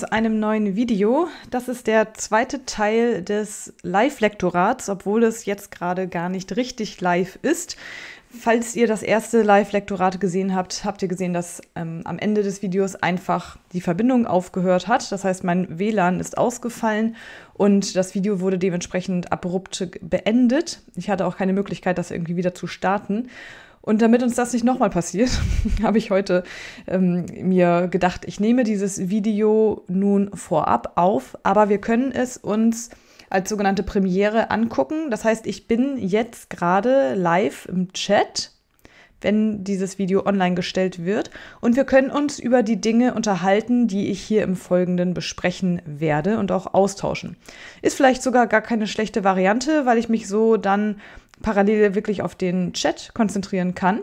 zu einem neuen Video. Das ist der zweite Teil des Live-Lektorats, obwohl es jetzt gerade gar nicht richtig live ist. Falls ihr das erste Live-Lektorat gesehen habt, habt ihr gesehen, dass ähm, am Ende des Videos einfach die Verbindung aufgehört hat. Das heißt, mein WLAN ist ausgefallen und das Video wurde dementsprechend abrupt beendet. Ich hatte auch keine Möglichkeit, das irgendwie wieder zu starten. Und damit uns das nicht nochmal passiert, habe ich heute ähm, mir gedacht, ich nehme dieses Video nun vorab auf, aber wir können es uns als sogenannte Premiere angucken. Das heißt, ich bin jetzt gerade live im Chat wenn dieses Video online gestellt wird. Und wir können uns über die Dinge unterhalten, die ich hier im Folgenden besprechen werde und auch austauschen. Ist vielleicht sogar gar keine schlechte Variante, weil ich mich so dann parallel wirklich auf den Chat konzentrieren kann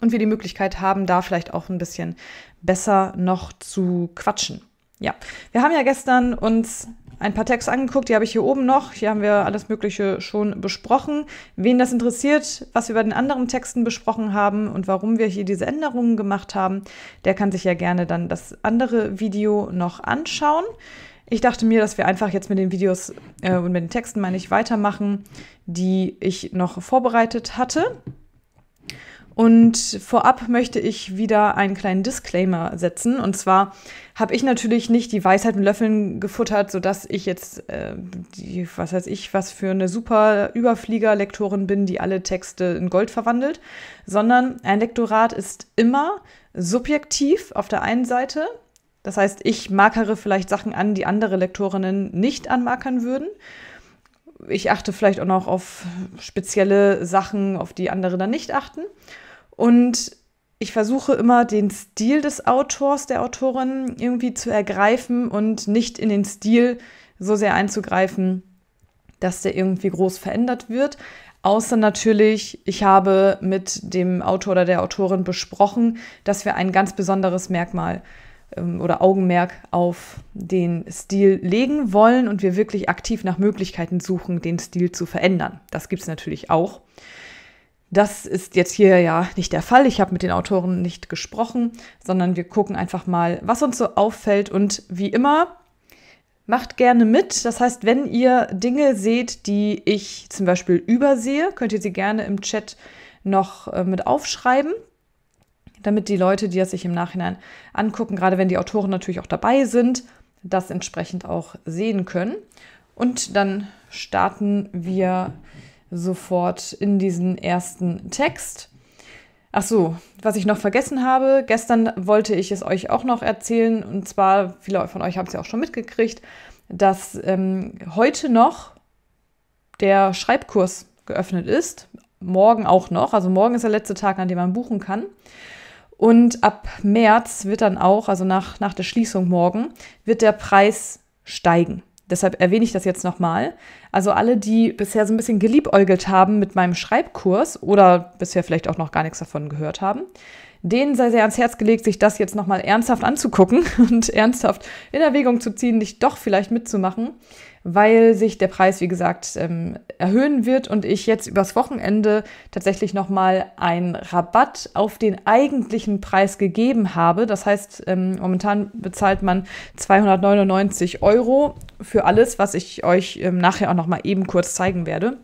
und wir die Möglichkeit haben, da vielleicht auch ein bisschen besser noch zu quatschen. Ja, wir haben ja gestern uns ein paar Tags angeguckt, die habe ich hier oben noch. Hier haben wir alles Mögliche schon besprochen. Wen das interessiert, was wir bei den anderen Texten besprochen haben und warum wir hier diese Änderungen gemacht haben, der kann sich ja gerne dann das andere Video noch anschauen. Ich dachte mir, dass wir einfach jetzt mit den Videos äh, und mit den Texten, meine ich, weitermachen, die ich noch vorbereitet hatte. Und vorab möchte ich wieder einen kleinen Disclaimer setzen. Und zwar habe ich natürlich nicht die Weisheit mit Löffeln gefuttert, sodass ich jetzt, äh, die, was weiß ich, was für eine super Überfliegerlektorin bin, die alle Texte in Gold verwandelt, sondern ein Lektorat ist immer subjektiv auf der einen Seite. Das heißt, ich markere vielleicht Sachen an, die andere Lektorinnen nicht anmarkern würden ich achte vielleicht auch noch auf spezielle Sachen, auf die andere dann nicht achten. Und ich versuche immer den Stil des Autors, der Autorin irgendwie zu ergreifen und nicht in den Stil so sehr einzugreifen, dass der irgendwie groß verändert wird. Außer natürlich, ich habe mit dem Autor oder der Autorin besprochen, dass wir ein ganz besonderes Merkmal ähm, oder Augenmerk auf den Stil legen wollen und wir wirklich aktiv nach Möglichkeiten suchen, den Stil zu verändern. Das gibt es natürlich auch. Das ist jetzt hier ja nicht der Fall. Ich habe mit den Autoren nicht gesprochen, sondern wir gucken einfach mal, was uns so auffällt. Und wie immer, macht gerne mit. Das heißt, wenn ihr Dinge seht, die ich zum Beispiel übersehe, könnt ihr sie gerne im Chat noch äh, mit aufschreiben, damit die Leute, die das sich im Nachhinein angucken, gerade wenn die Autoren natürlich auch dabei sind, das entsprechend auch sehen können. Und dann starten wir sofort in diesen ersten Text. Ach so, was ich noch vergessen habe, gestern wollte ich es euch auch noch erzählen, und zwar, viele von euch haben es ja auch schon mitgekriegt, dass ähm, heute noch der Schreibkurs geöffnet ist, morgen auch noch, also morgen ist der letzte Tag, an dem man buchen kann. Und ab März wird dann auch, also nach, nach der Schließung morgen, wird der Preis steigen. Deshalb erwähne ich das jetzt nochmal. Also alle, die bisher so ein bisschen geliebäugelt haben mit meinem Schreibkurs oder bisher vielleicht auch noch gar nichts davon gehört haben, denen sei sehr ans Herz gelegt, sich das jetzt nochmal ernsthaft anzugucken und ernsthaft in Erwägung zu ziehen, dich doch vielleicht mitzumachen weil sich der Preis, wie gesagt, ähm, erhöhen wird und ich jetzt übers Wochenende tatsächlich nochmal einen Rabatt auf den eigentlichen Preis gegeben habe. Das heißt, ähm, momentan bezahlt man 299 Euro für alles, was ich euch ähm, nachher auch nochmal eben kurz zeigen werde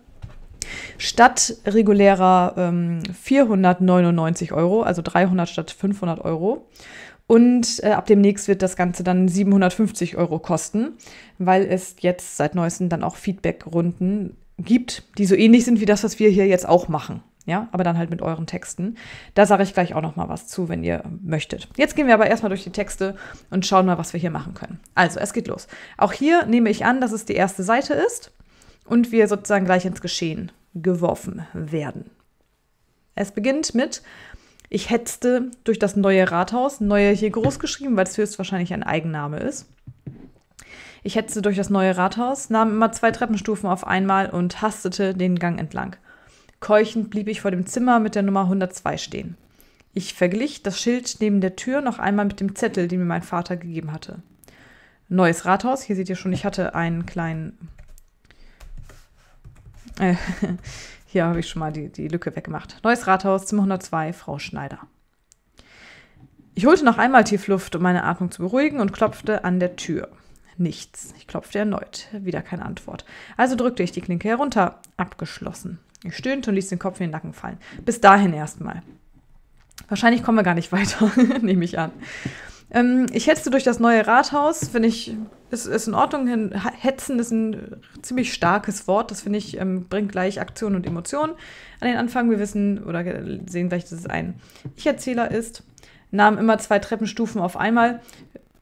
statt regulärer ähm, 499 Euro, also 300 statt 500 Euro. Und äh, ab demnächst wird das Ganze dann 750 Euro kosten, weil es jetzt seit neuestem dann auch Feedback-Runden gibt, die so ähnlich sind wie das, was wir hier jetzt auch machen. Ja, aber dann halt mit euren Texten. Da sage ich gleich auch noch mal was zu, wenn ihr möchtet. Jetzt gehen wir aber erstmal durch die Texte und schauen mal, was wir hier machen können. Also, es geht los. Auch hier nehme ich an, dass es die erste Seite ist und wir sozusagen gleich ins Geschehen geworfen werden. Es beginnt mit ich hetzte durch das neue Rathaus, neue hier groß geschrieben, weil es höchstwahrscheinlich ein Eigenname ist. Ich hetzte durch das neue Rathaus, nahm immer zwei Treppenstufen auf einmal und hastete den Gang entlang. Keuchend blieb ich vor dem Zimmer mit der Nummer 102 stehen. Ich verglich das Schild neben der Tür noch einmal mit dem Zettel, den mir mein Vater gegeben hatte. Neues Rathaus, hier seht ihr schon, ich hatte einen kleinen. Äh, Hier habe ich schon mal die, die Lücke weggemacht. Neues Rathaus, Zimmer 102, Frau Schneider. Ich holte noch einmal tief Luft, um meine Atmung zu beruhigen und klopfte an der Tür. Nichts. Ich klopfte erneut. Wieder keine Antwort. Also drückte ich die Klinke herunter. Abgeschlossen. Ich stöhnte und ließ den Kopf in den Nacken fallen. Bis dahin erstmal. Wahrscheinlich kommen wir gar nicht weiter, nehme ich an. Ähm, ich hetzte durch das neue Rathaus, finde ich, ist, ist in Ordnung. Hetzen ist ein ziemlich starkes Wort, das finde ich, ähm, bringt gleich Aktion und Emotion an den Anfang. Wir wissen oder sehen gleich, dass es ein Ich-Erzähler ist. Nahm immer zwei Treppenstufen auf einmal.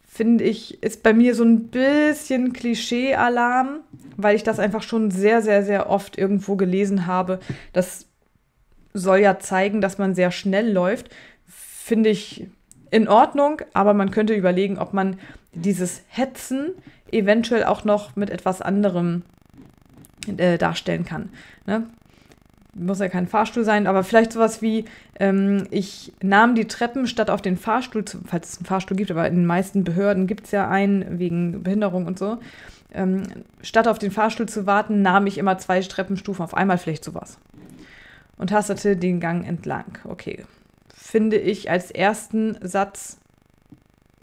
Finde ich, ist bei mir so ein bisschen Klischee-Alarm, weil ich das einfach schon sehr, sehr, sehr oft irgendwo gelesen habe. Das soll ja zeigen, dass man sehr schnell läuft. Finde ich in Ordnung, aber man könnte überlegen, ob man dieses Hetzen eventuell auch noch mit etwas anderem äh, darstellen kann. Ne? Muss ja kein Fahrstuhl sein, aber vielleicht sowas wie, ähm, ich nahm die Treppen statt auf den Fahrstuhl, zu, falls es einen Fahrstuhl gibt, aber in den meisten Behörden gibt es ja einen wegen Behinderung und so. Ähm, statt auf den Fahrstuhl zu warten, nahm ich immer zwei Treppenstufen auf einmal, vielleicht sowas. Und tastete den Gang entlang. Okay, finde ich als ersten Satz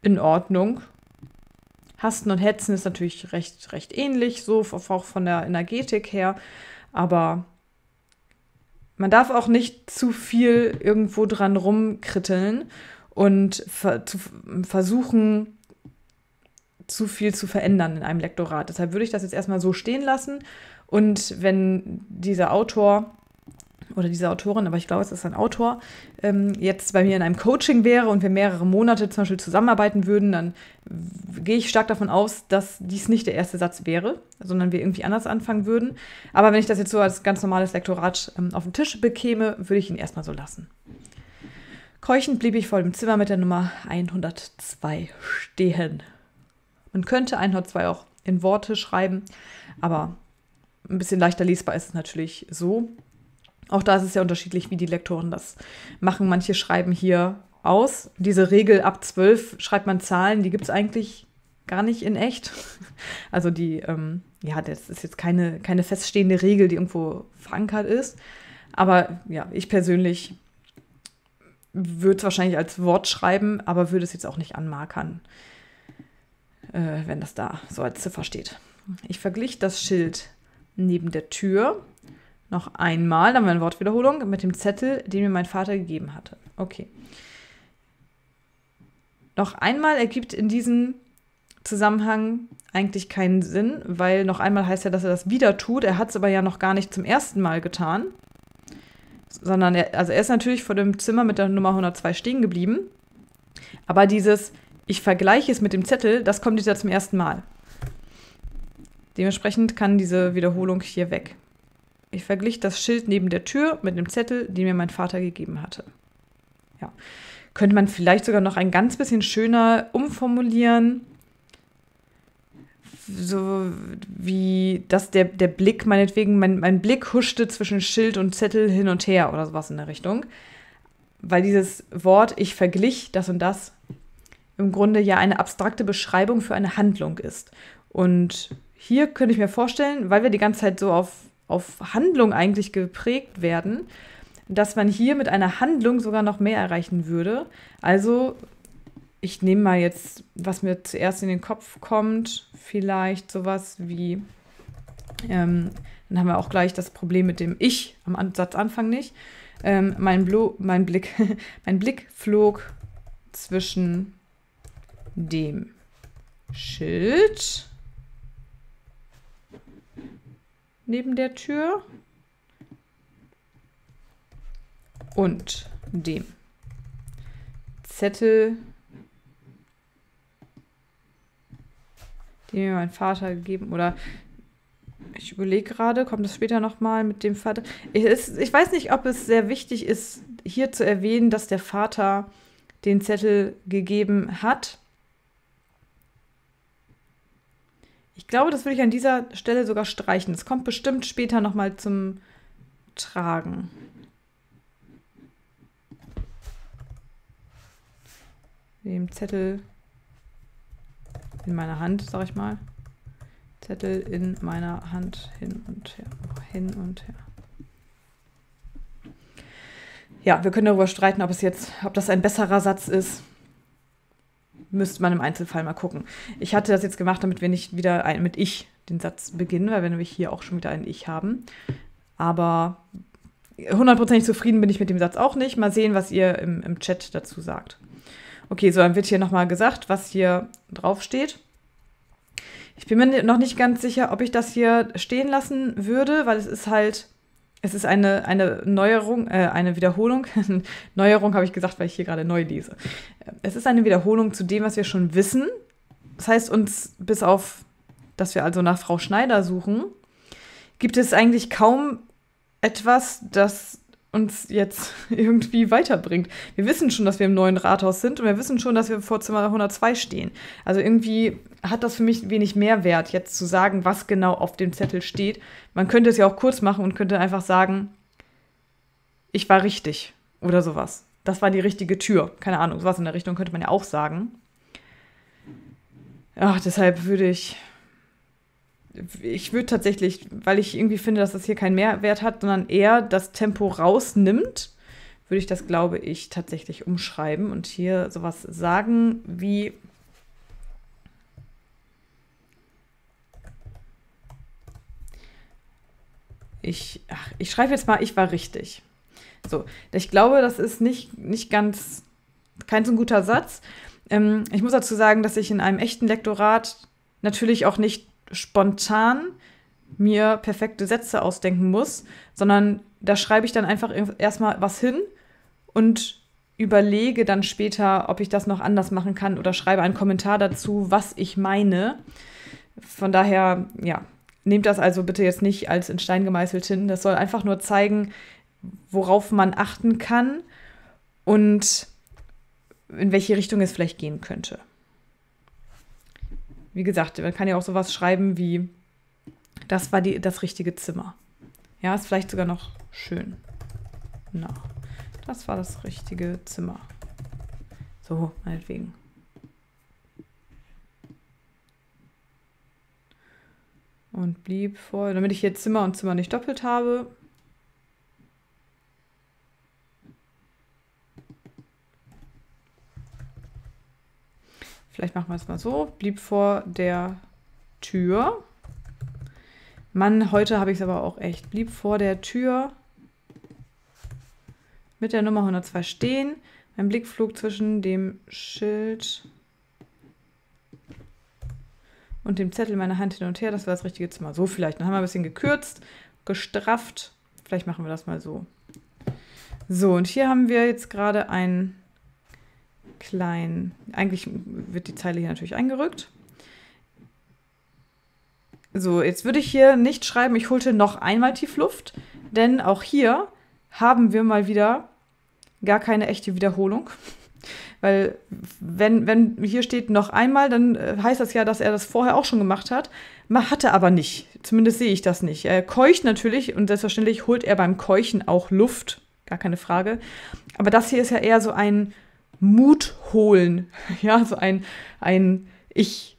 in Ordnung. Hasten und Hetzen ist natürlich recht, recht ähnlich, so auch von der Energetik her, aber man darf auch nicht zu viel irgendwo dran rumkritteln und ver zu versuchen, zu viel zu verändern in einem Lektorat. Deshalb würde ich das jetzt erstmal so stehen lassen. Und wenn dieser Autor oder diese Autorin, aber ich glaube, es ist ein Autor, ähm, jetzt bei mir in einem Coaching wäre und wir mehrere Monate zum Beispiel zusammenarbeiten würden, dann gehe ich stark davon aus, dass dies nicht der erste Satz wäre, sondern wir irgendwie anders anfangen würden. Aber wenn ich das jetzt so als ganz normales Lektorat ähm, auf den Tisch bekäme, würde ich ihn erstmal so lassen. Keuchend blieb ich vor dem Zimmer mit der Nummer 102 stehen. Man könnte 102 auch in Worte schreiben, aber ein bisschen leichter lesbar ist es natürlich so. Auch da ist es ja unterschiedlich, wie die Lektoren das machen. Manche schreiben hier aus. Diese Regel ab 12 schreibt man Zahlen, die gibt es eigentlich gar nicht in echt. Also die, ähm, ja, das ist jetzt keine, keine feststehende Regel, die irgendwo verankert ist. Aber ja, ich persönlich würde es wahrscheinlich als Wort schreiben, aber würde es jetzt auch nicht anmarkern, äh, wenn das da so als Ziffer steht. Ich verglich das Schild neben der Tür noch einmal, dann meine Wortwiederholung mit dem Zettel, den mir mein Vater gegeben hatte. Okay. Noch einmal ergibt in diesem Zusammenhang eigentlich keinen Sinn, weil noch einmal heißt ja, dass er das wieder tut. Er hat es aber ja noch gar nicht zum ersten Mal getan. Sondern er, also er ist natürlich vor dem Zimmer mit der Nummer 102 stehen geblieben. Aber dieses, ich vergleiche es mit dem Zettel, das kommt jetzt ja zum ersten Mal. Dementsprechend kann diese Wiederholung hier weg. Ich verglich das Schild neben der Tür mit dem Zettel, den mir mein Vater gegeben hatte. Ja. Könnte man vielleicht sogar noch ein ganz bisschen schöner umformulieren, so wie dass der, der Blick, meinetwegen, mein, mein Blick huschte zwischen Schild und Zettel hin und her oder sowas in der Richtung. Weil dieses Wort, ich verglich das und das, im Grunde ja eine abstrakte Beschreibung für eine Handlung ist. Und hier könnte ich mir vorstellen, weil wir die ganze Zeit so auf auf Handlung eigentlich geprägt werden, dass man hier mit einer Handlung sogar noch mehr erreichen würde. Also ich nehme mal jetzt, was mir zuerst in den Kopf kommt, vielleicht sowas wie, ähm, dann haben wir auch gleich das Problem mit dem Ich am Satzanfang nicht. Ähm, mein, Blo mein, Blick, mein Blick flog zwischen dem Schild neben der Tür und dem Zettel, den mir mein Vater gegeben oder ich überlege gerade, kommt das später nochmal mit dem Vater. Ich, es, ich weiß nicht, ob es sehr wichtig ist, hier zu erwähnen, dass der Vater den Zettel gegeben hat. Ich glaube, das würde ich an dieser Stelle sogar streichen. Es kommt bestimmt später nochmal zum Tragen. Dem Zettel in meiner Hand, sag ich mal. Zettel in meiner Hand hin und her, hin und her. Ja, wir können darüber streiten, ob es jetzt, ob das ein besserer Satz ist müsste man im Einzelfall mal gucken. Ich hatte das jetzt gemacht, damit wir nicht wieder ein, mit Ich den Satz beginnen, weil wir nämlich hier auch schon wieder ein Ich haben. Aber hundertprozentig zufrieden bin ich mit dem Satz auch nicht. Mal sehen, was ihr im, im Chat dazu sagt. Okay, so, dann wird hier nochmal gesagt, was hier draufsteht. Ich bin mir noch nicht ganz sicher, ob ich das hier stehen lassen würde, weil es ist halt es ist eine, eine Neuerung, äh, eine Wiederholung. Neuerung habe ich gesagt, weil ich hier gerade neu lese. Es ist eine Wiederholung zu dem, was wir schon wissen. Das heißt, uns bis auf, dass wir also nach Frau Schneider suchen, gibt es eigentlich kaum etwas, das uns jetzt irgendwie weiterbringt. Wir wissen schon, dass wir im neuen Rathaus sind und wir wissen schon, dass wir vor Zimmer 102 stehen. Also irgendwie hat das für mich wenig Mehrwert, jetzt zu sagen, was genau auf dem Zettel steht. Man könnte es ja auch kurz machen und könnte einfach sagen, ich war richtig oder sowas. Das war die richtige Tür. Keine Ahnung, sowas in der Richtung könnte man ja auch sagen. Ach, deshalb würde ich ich würde tatsächlich, weil ich irgendwie finde, dass das hier keinen Mehrwert hat, sondern eher das Tempo rausnimmt, würde ich das, glaube ich, tatsächlich umschreiben und hier sowas sagen wie. Ich, ich schreibe jetzt mal, ich war richtig. So, ich glaube, das ist nicht, nicht ganz, kein so ein guter Satz. Ähm, ich muss dazu sagen, dass ich in einem echten Lektorat natürlich auch nicht spontan mir perfekte Sätze ausdenken muss, sondern da schreibe ich dann einfach erstmal was hin und überlege dann später, ob ich das noch anders machen kann oder schreibe einen Kommentar dazu, was ich meine. Von daher, ja, nehmt das also bitte jetzt nicht als in Stein gemeißelt hin. Das soll einfach nur zeigen, worauf man achten kann und in welche Richtung es vielleicht gehen könnte wie gesagt, man kann ja auch sowas schreiben wie, das war die, das richtige Zimmer. Ja, ist vielleicht sogar noch schön. Na, das war das richtige Zimmer. So, meinetwegen. Und blieb vor, damit ich hier Zimmer und Zimmer nicht doppelt habe, Vielleicht machen wir es mal so. Blieb vor der Tür. Mann, heute habe ich es aber auch echt. Blieb vor der Tür mit der Nummer 102 stehen. Mein Blick flog zwischen dem Schild und dem Zettel meiner Hand hin und her. Das war das richtige Zimmer. So vielleicht. Dann haben wir ein bisschen gekürzt, gestrafft. Vielleicht machen wir das mal so. So, und hier haben wir jetzt gerade ein klein. Eigentlich wird die Zeile hier natürlich eingerückt. So, jetzt würde ich hier nicht schreiben, ich holte noch einmal Tiefluft, denn auch hier haben wir mal wieder gar keine echte Wiederholung. Weil wenn, wenn hier steht noch einmal, dann äh, heißt das ja, dass er das vorher auch schon gemacht hat. Man hatte aber nicht. Zumindest sehe ich das nicht. Er keucht natürlich und selbstverständlich holt er beim Keuchen auch Luft. Gar keine Frage. Aber das hier ist ja eher so ein Mut holen. Ja, so ein, ein Ich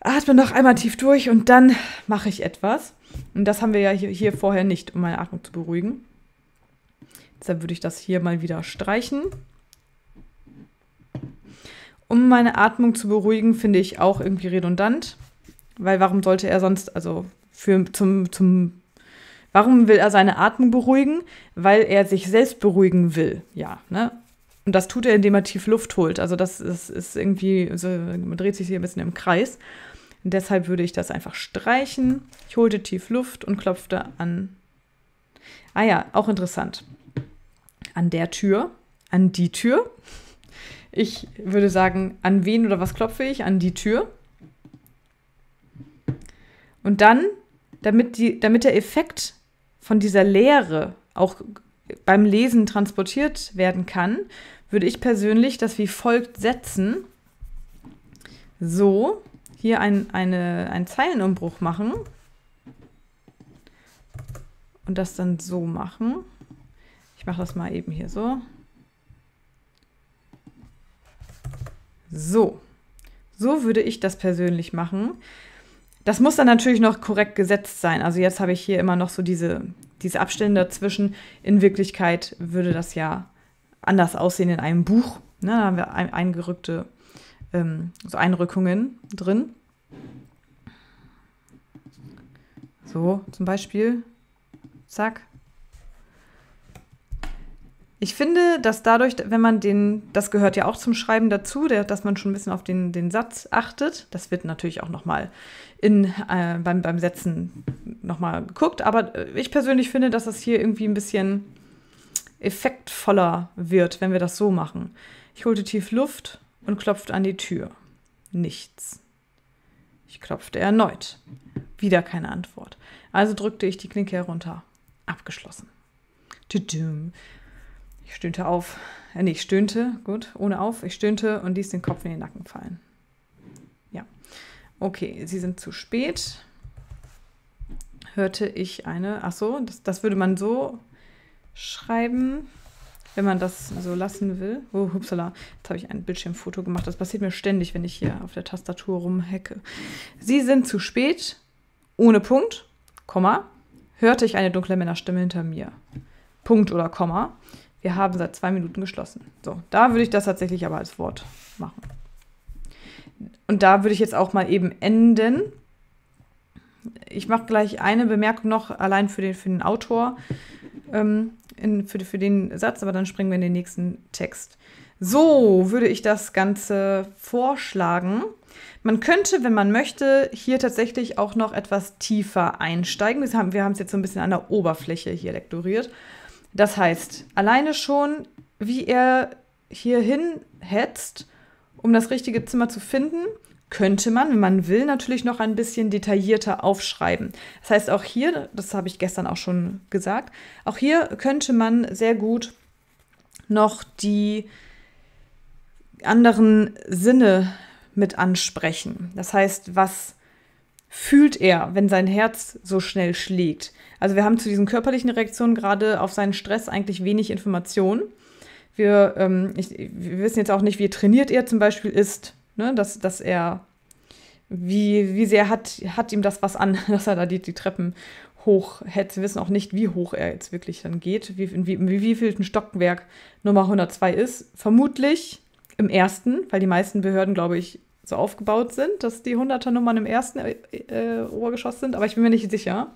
atme noch einmal tief durch und dann mache ich etwas. Und das haben wir ja hier, hier vorher nicht, um meine Atmung zu beruhigen. Deshalb würde ich das hier mal wieder streichen. Um meine Atmung zu beruhigen, finde ich auch irgendwie redundant. Weil warum sollte er sonst, also für, zum, zum Warum will er seine Atmung beruhigen? Weil er sich selbst beruhigen will. Ja, ne? Und das tut er, indem er tief Luft holt. Also das ist, ist irgendwie, so, man dreht sich hier ein bisschen im Kreis. Und deshalb würde ich das einfach streichen. Ich holte tief Luft und klopfte an. Ah ja, auch interessant. An der Tür, an die Tür. Ich würde sagen, an wen oder was klopfe ich? An die Tür. Und dann, damit, die, damit der Effekt von dieser Leere auch beim Lesen transportiert werden kann, würde ich persönlich das wie folgt setzen. So, hier ein, eine, einen Zeilenumbruch machen und das dann so machen. Ich mache das mal eben hier so. So, so würde ich das persönlich machen. Das muss dann natürlich noch korrekt gesetzt sein. Also jetzt habe ich hier immer noch so diese diese Abstände dazwischen. In Wirklichkeit würde das ja anders aussehen in einem Buch. Ne? Da haben wir ein, eingerückte, ähm, so Einrückungen drin. So, zum Beispiel. Zack. Ich finde, dass dadurch, wenn man den, das gehört ja auch zum Schreiben dazu, der, dass man schon ein bisschen auf den, den Satz achtet. Das wird natürlich auch nochmal äh, beim, beim Setzen nochmal geguckt. Aber äh, ich persönlich finde, dass das hier irgendwie ein bisschen effektvoller wird, wenn wir das so machen. Ich holte tief Luft und klopfte an die Tür. Nichts. Ich klopfte erneut. Wieder keine Antwort. Also drückte ich die Klinke herunter. Abgeschlossen. Tudum. Ich stöhnte auf. Äh, nee, ich stöhnte, gut, ohne auf. Ich stöhnte und ließ den Kopf in den Nacken fallen. Ja. Okay, sie sind zu spät. Hörte ich eine. Ach so, das, das würde man so schreiben wenn man das so lassen will. Oh, hupsala, jetzt habe ich ein Bildschirmfoto gemacht. Das passiert mir ständig, wenn ich hier auf der Tastatur rumhacke. Sie sind zu spät, ohne Punkt, Komma, hörte ich eine dunkle Männerstimme hinter mir. Punkt oder Komma. Wir haben seit zwei Minuten geschlossen. So, da würde ich das tatsächlich aber als Wort machen. Und da würde ich jetzt auch mal eben enden. Ich mache gleich eine Bemerkung noch allein für den, für den Autor, ähm, in, für, für den Satz, aber dann springen wir in den nächsten Text. So würde ich das Ganze vorschlagen. Man könnte, wenn man möchte, hier tatsächlich auch noch etwas tiefer einsteigen. wir haben es jetzt so ein bisschen an der Oberfläche hier lektoriert. Das heißt, alleine schon, wie er hierhin hetzt, um das richtige Zimmer zu finden, könnte man, wenn man will, natürlich noch ein bisschen detaillierter aufschreiben. Das heißt, auch hier, das habe ich gestern auch schon gesagt, auch hier könnte man sehr gut noch die anderen Sinne mit ansprechen. Das heißt, was fühlt er, wenn sein Herz so schnell schlägt? Also wir haben zu diesen körperlichen Reaktionen gerade auf seinen Stress eigentlich wenig Informationen. Wir, ähm, ich, wir wissen jetzt auch nicht, wie trainiert er zum Beispiel ist, ne? dass, dass er, wie, wie sehr hat, hat ihm das was an, dass er da die, die Treppen hoch hält. Wir wissen auch nicht, wie hoch er jetzt wirklich dann geht, wie, in wie, wie viel ein Stockwerk Nummer 102 ist. Vermutlich im ersten, weil die meisten Behörden, glaube ich, so aufgebaut sind, dass die 100er Nummern im ersten äh, äh, Obergeschoss sind, aber ich bin mir nicht sicher.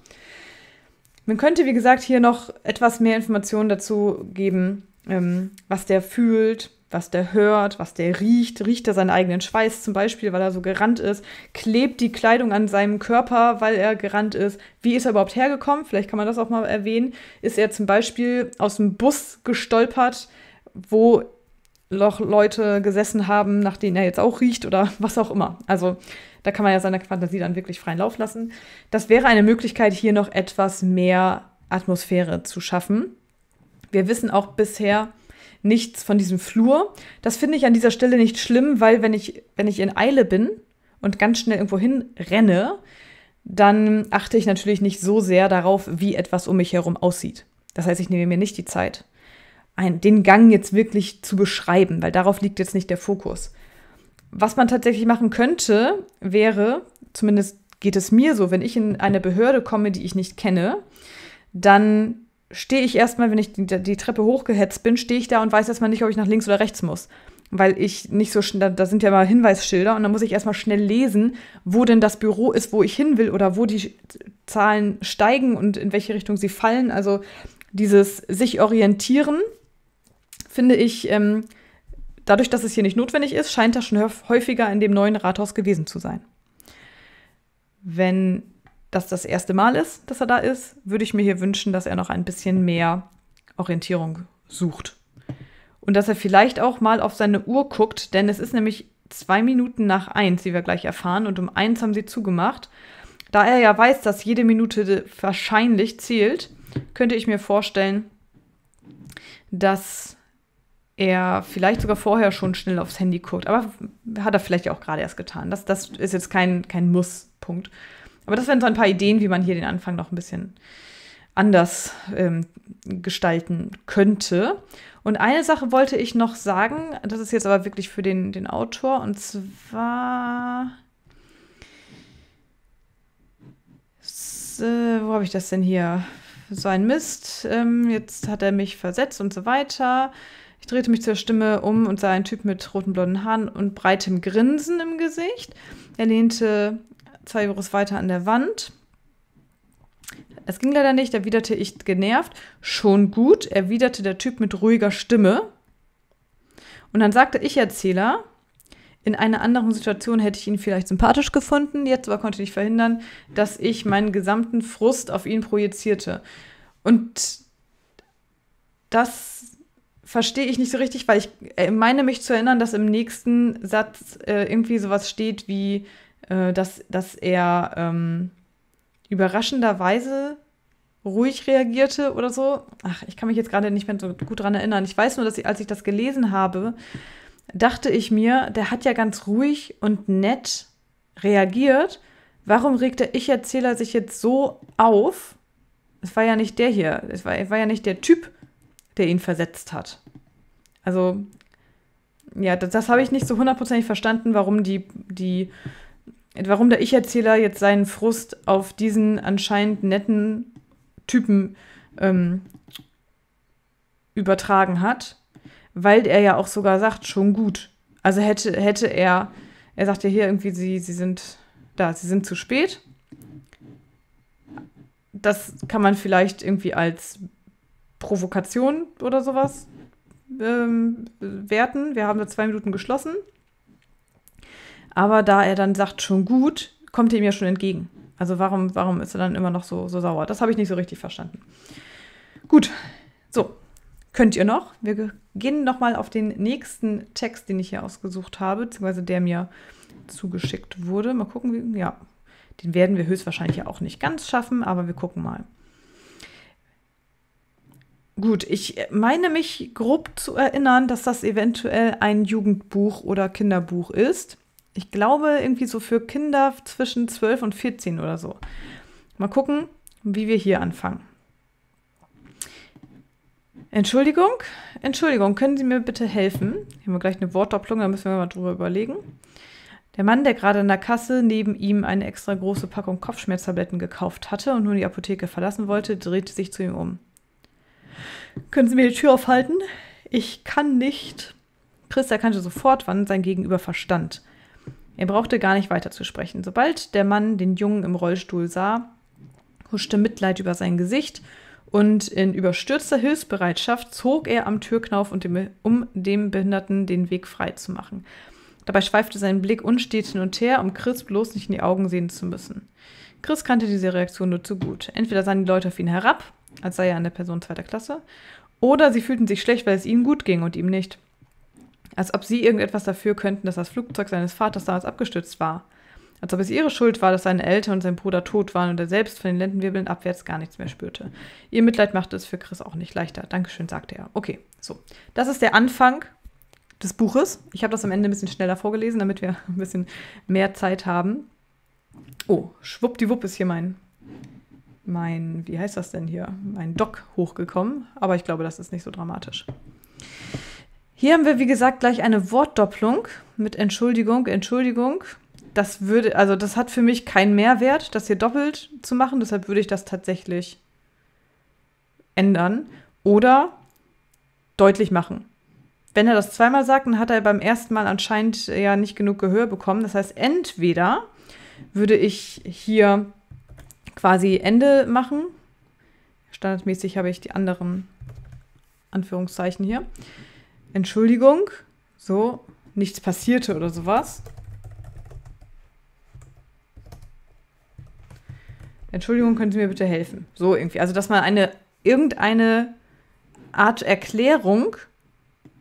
Man könnte, wie gesagt, hier noch etwas mehr Informationen dazu geben, ähm, was der fühlt, was der hört, was der riecht. Riecht er seinen eigenen Schweiß zum Beispiel, weil er so gerannt ist? Klebt die Kleidung an seinem Körper, weil er gerannt ist? Wie ist er überhaupt hergekommen? Vielleicht kann man das auch mal erwähnen. Ist er zum Beispiel aus dem Bus gestolpert, wo Leute gesessen haben, nach denen er jetzt auch riecht oder was auch immer. Also da kann man ja seiner Fantasie dann wirklich freien Lauf lassen. Das wäre eine Möglichkeit, hier noch etwas mehr Atmosphäre zu schaffen. Wir wissen auch bisher nichts von diesem Flur. Das finde ich an dieser Stelle nicht schlimm, weil wenn ich, wenn ich in Eile bin und ganz schnell irgendwo hin renne, dann achte ich natürlich nicht so sehr darauf, wie etwas um mich herum aussieht. Das heißt, ich nehme mir nicht die Zeit, ein, den Gang jetzt wirklich zu beschreiben, weil darauf liegt jetzt nicht der Fokus. Was man tatsächlich machen könnte, wäre, zumindest geht es mir so, wenn ich in eine Behörde komme, die ich nicht kenne, dann stehe ich erstmal, wenn ich die, die Treppe hochgehetzt bin, stehe ich da und weiß erstmal nicht, ob ich nach links oder rechts muss. Weil ich nicht so schnell, da sind ja mal Hinweisschilder und dann muss ich erstmal schnell lesen, wo denn das Büro ist, wo ich hin will oder wo die Zahlen steigen und in welche Richtung sie fallen. Also dieses sich orientieren finde ich, ähm, dadurch, dass es hier nicht notwendig ist, scheint das schon häufiger in dem neuen Rathaus gewesen zu sein. Wenn das das erste Mal ist, dass er da ist, würde ich mir hier wünschen, dass er noch ein bisschen mehr Orientierung sucht. Und dass er vielleicht auch mal auf seine Uhr guckt, denn es ist nämlich zwei Minuten nach eins, wie wir gleich erfahren, und um eins haben sie zugemacht. Da er ja weiß, dass jede Minute wahrscheinlich zählt, könnte ich mir vorstellen, dass er vielleicht sogar vorher schon schnell aufs Handy guckt. Aber hat er vielleicht auch gerade erst getan. Das, das ist jetzt kein, kein Muss-Punkt. Aber das wären so ein paar Ideen, wie man hier den Anfang noch ein bisschen anders ähm, gestalten könnte. Und eine Sache wollte ich noch sagen, das ist jetzt aber wirklich für den, den Autor, und zwar. So, äh, wo habe ich das denn hier? So ein Mist. Ähm, jetzt hat er mich versetzt und so weiter. Ich drehte mich zur Stimme um und sah einen Typ mit roten blonden Haaren und breitem Grinsen im Gesicht. Er lehnte zwei Euros weiter an der Wand. Es ging leider nicht, erwiderte ich genervt. Schon gut, erwiderte der Typ mit ruhiger Stimme. Und dann sagte ich Erzähler, in einer anderen Situation hätte ich ihn vielleicht sympathisch gefunden, jetzt aber konnte ich verhindern, dass ich meinen gesamten Frust auf ihn projizierte. Und das verstehe ich nicht so richtig, weil ich äh, meine mich zu erinnern, dass im nächsten Satz äh, irgendwie sowas steht wie, äh, dass, dass er ähm, überraschenderweise ruhig reagierte oder so. Ach, ich kann mich jetzt gerade nicht mehr so gut dran erinnern. Ich weiß nur, dass ich, als ich das gelesen habe, dachte ich mir, der hat ja ganz ruhig und nett reagiert. Warum regt der Ich-Erzähler sich jetzt so auf? Es war ja nicht der hier, es war, war ja nicht der Typ, der ihn versetzt hat. Also, ja, das, das habe ich nicht so hundertprozentig verstanden, warum die, die, warum der Ich-Erzähler jetzt seinen Frust auf diesen anscheinend netten Typen ähm, übertragen hat, weil er ja auch sogar sagt, schon gut. Also hätte, hätte er, er sagt ja hier irgendwie, sie, sie sind da, sie sind zu spät. Das kann man vielleicht irgendwie als Provokation oder sowas ähm, werten. Wir haben nur zwei Minuten geschlossen. Aber da er dann sagt, schon gut, kommt er ihm ja schon entgegen. Also warum, warum ist er dann immer noch so, so sauer? Das habe ich nicht so richtig verstanden. Gut, so, könnt ihr noch. Wir gehen nochmal auf den nächsten Text, den ich hier ausgesucht habe, beziehungsweise der mir zugeschickt wurde. Mal gucken, wie, ja, den werden wir höchstwahrscheinlich ja auch nicht ganz schaffen, aber wir gucken mal. Gut, ich meine mich grob zu erinnern, dass das eventuell ein Jugendbuch oder Kinderbuch ist. Ich glaube irgendwie so für Kinder zwischen 12 und 14 oder so. Mal gucken, wie wir hier anfangen. Entschuldigung, Entschuldigung, können Sie mir bitte helfen? Hier haben wir gleich eine Wortdopplung, da müssen wir mal drüber überlegen. Der Mann, der gerade in der Kasse neben ihm eine extra große Packung Kopfschmerztabletten gekauft hatte und nun die Apotheke verlassen wollte, drehte sich zu ihm um. Können Sie mir die Tür aufhalten? Ich kann nicht. Chris erkannte sofort, wann sein Gegenüber verstand. Er brauchte gar nicht weiter zu sprechen. Sobald der Mann den Jungen im Rollstuhl sah, huschte Mitleid über sein Gesicht und in überstürzter Hilfsbereitschaft zog er am Türknauf, um dem Behinderten den Weg frei zu machen. Dabei schweifte sein Blick unstet hin und her, um Chris bloß nicht in die Augen sehen zu müssen. Chris kannte diese Reaktion nur zu gut. Entweder sahen die Leute auf ihn herab als sei er eine Person zweiter Klasse. Oder sie fühlten sich schlecht, weil es ihnen gut ging und ihm nicht. Als ob sie irgendetwas dafür könnten, dass das Flugzeug seines Vaters damals abgestürzt war. Als ob es ihre Schuld war, dass seine Eltern und sein Bruder tot waren und er selbst von den Lendenwirbeln abwärts gar nichts mehr spürte. Ihr Mitleid machte es für Chris auch nicht leichter. Dankeschön, sagte er. Okay, so. Das ist der Anfang des Buches. Ich habe das am Ende ein bisschen schneller vorgelesen, damit wir ein bisschen mehr Zeit haben. Oh, schwuppdiwupp ist hier mein mein, wie heißt das denn hier, mein Dock hochgekommen. Aber ich glaube, das ist nicht so dramatisch. Hier haben wir, wie gesagt, gleich eine Wortdopplung mit Entschuldigung, Entschuldigung. Das würde, also das hat für mich keinen Mehrwert, das hier doppelt zu machen. Deshalb würde ich das tatsächlich ändern oder deutlich machen. Wenn er das zweimal sagt, dann hat er beim ersten Mal anscheinend ja nicht genug Gehör bekommen. Das heißt, entweder würde ich hier quasi Ende machen. Standardmäßig habe ich die anderen Anführungszeichen hier. Entschuldigung. So, nichts passierte oder sowas. Entschuldigung, können Sie mir bitte helfen? So irgendwie. Also, dass man eine irgendeine Art Erklärung